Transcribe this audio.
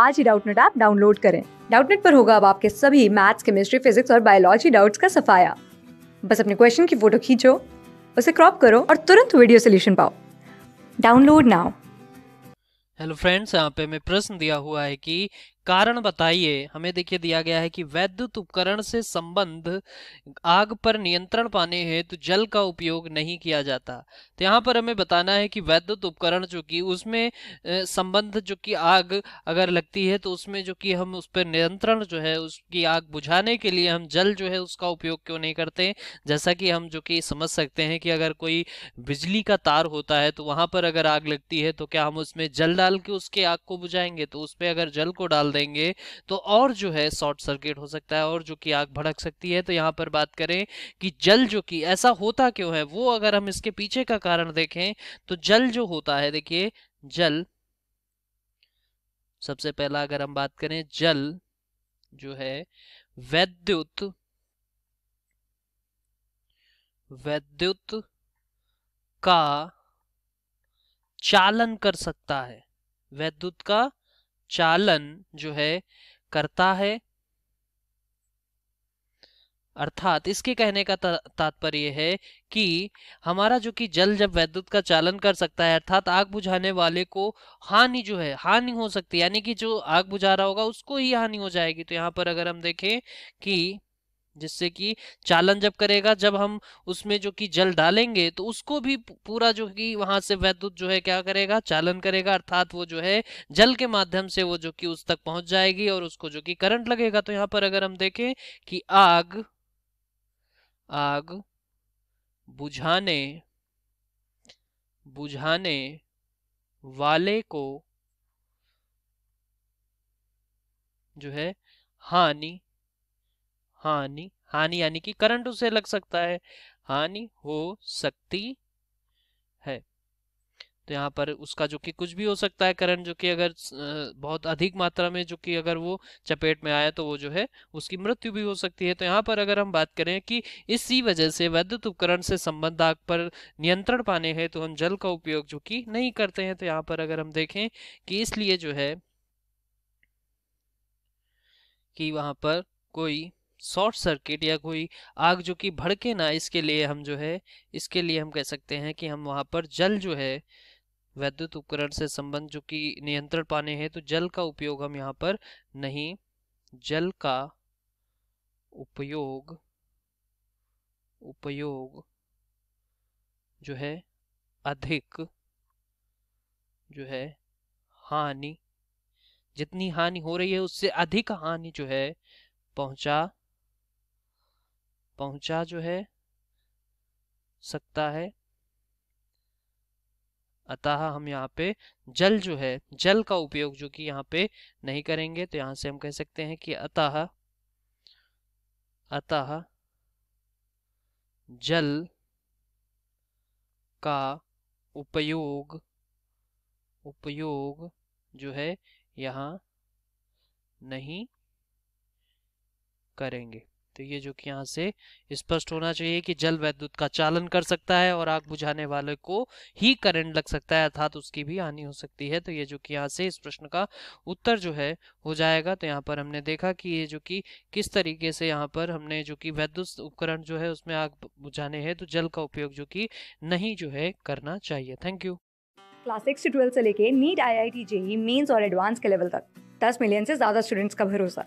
आज ही Doubtnut app download करें डाउटनेट पर होगा अब आपके सभी मैथ्स केमिस्ट्री फिजिक्स और बायोलॉजी डाउट्स का सफाया बस अपने क्वेश्चन की फोटो खींचो उसे क्रॉप करो और तुरंत वीडियो सोल्यूशन पाओ डाउनलोड नाउ हेलो फ्रेंड्स यहाँ पे मैं प्रश्न दिया हुआ है कि कारण बताइए हमें देखिए दिया गया है कि वैद्युत उपकरण से संबंध आग पर नियंत्रण पाने हेतु तो जल का उपयोग नहीं किया जाता तो यहाँ पर हमें बताना है कि वैद्युत उपकरण जो कि उसमें संबंध जो कि आग अगर लगती है तो उसमें जो कि हम उस पर नियंत्रण जो है उसकी आग बुझाने के लिए हम जल जो है उसका उपयोग क्यों नहीं करते जैसा कि हम जो कि समझ सकते हैं कि अगर कोई बिजली का तार होता है तो वहां पर अगर आग लगती है तो क्या हम उसमें जल डाल के उसके आग को बुझाएंगे तो उस पर अगर जल को डाल डालेंगे तो और जो है शॉर्ट सर्किट हो सकता है और जो कि आग भड़क सकती है तो यहाँ पर बात करें कि जल जो कि ऐसा होता क्यों है वो अगर हम इसके पीछे का कारण देखें तो जल जो होता है देखिए जल सबसे पहला अगर हम बात करें जल जो है वैद्युत वैद्युत का चालन कर सकता है वैद्युत का चालन जो है करता है अर्थात इसके कहने का तात्पर्य है कि हमारा जो कि जल जब वैद्युत का चालन कर सकता है अर्थात आग बुझाने वाले को हानि जो है हानि हो सकती है यानी कि जो आग बुझा रहा होगा उसको ही हानि हो जाएगी तो यहाँ पर अगर हम देखें कि जिससे कि चालन जब करेगा जब हम उसमें जो कि जल डालेंगे तो उसको भी पूरा जो कि वहां से वैद्युत जो है क्या करेगा चालन करेगा अर्थात वो जो है जल के माध्यम से वो जो कि उस तक पहुंच जाएगी और उसको जो कि करंट लगेगा तो यहां पर अगर हम देखें कि आग आग बुझाने बुझाने वाले को जो है हानि हानि हानि यानी कि करंट उसे लग सकता है हानि हो सकती है तो यहाँ पर उसका जो कि कुछ भी हो सकता है करंट जो कि अगर बहुत अधिक मात्रा में जो कि अगर वो चपेट में आया तो वो जो है उसकी मृत्यु भी हो सकती है तो यहाँ पर अगर हम बात करें कि इसी वजह से वैद्युत उपकरण से संबंध आग पर नियंत्रण पाने हैं तो हम जल का उपयोग जो कि नहीं करते हैं तो यहाँ पर अगर हम देखें कि इसलिए जो है कि वहां पर कोई शॉर्ट सर्किट या कोई आग जो कि भड़के ना इसके लिए हम जो है इसके लिए हम कह सकते हैं कि हम वहाँ पर जल जो है वैद्युत उपकरण से संबंध जो कि नियंत्रण पाने हैं तो जल का उपयोग हम यहाँ पर नहीं जल का उपयोग उपयोग जो है अधिक जो है हानि जितनी हानि हो रही है उससे अधिक हानि जो है पहुंचा पहुंचा जो है सकता है अतः हम यहाँ पे जल जो है जल का उपयोग जो कि यहाँ पे नहीं करेंगे तो यहां से हम कह सकते हैं कि अतः अतः जल का उपयोग उपयोग जो है यहाँ नहीं करेंगे तो ये जो कि यहाँ से स्पष्ट होना चाहिए कि जल वैद्युत का चालन कर सकता है और आग बुझाने वाले को ही करंट लग सकता है अर्थात उसकी भी हानि हो सकती है तो ये जो कि यहाँ से इस प्रश्न का उत्तर जो है हो जाएगा तो यहाँ पर हमने देखा कि ये जो कि किस तरीके से यहाँ पर हमने जो कि वैद्युत उपकरण जो है उसमें आग बुझाने हैं तो जल का उपयोग जो कि नहीं जो है करना चाहिए थैंक यू क्लास सिक्स से ट्वेल्थ से लेके NEET I I T JEE mains और एडवांस के लेवल तक दस मिलियन से ज़्यादा स्टूडेंट्स का भरोसा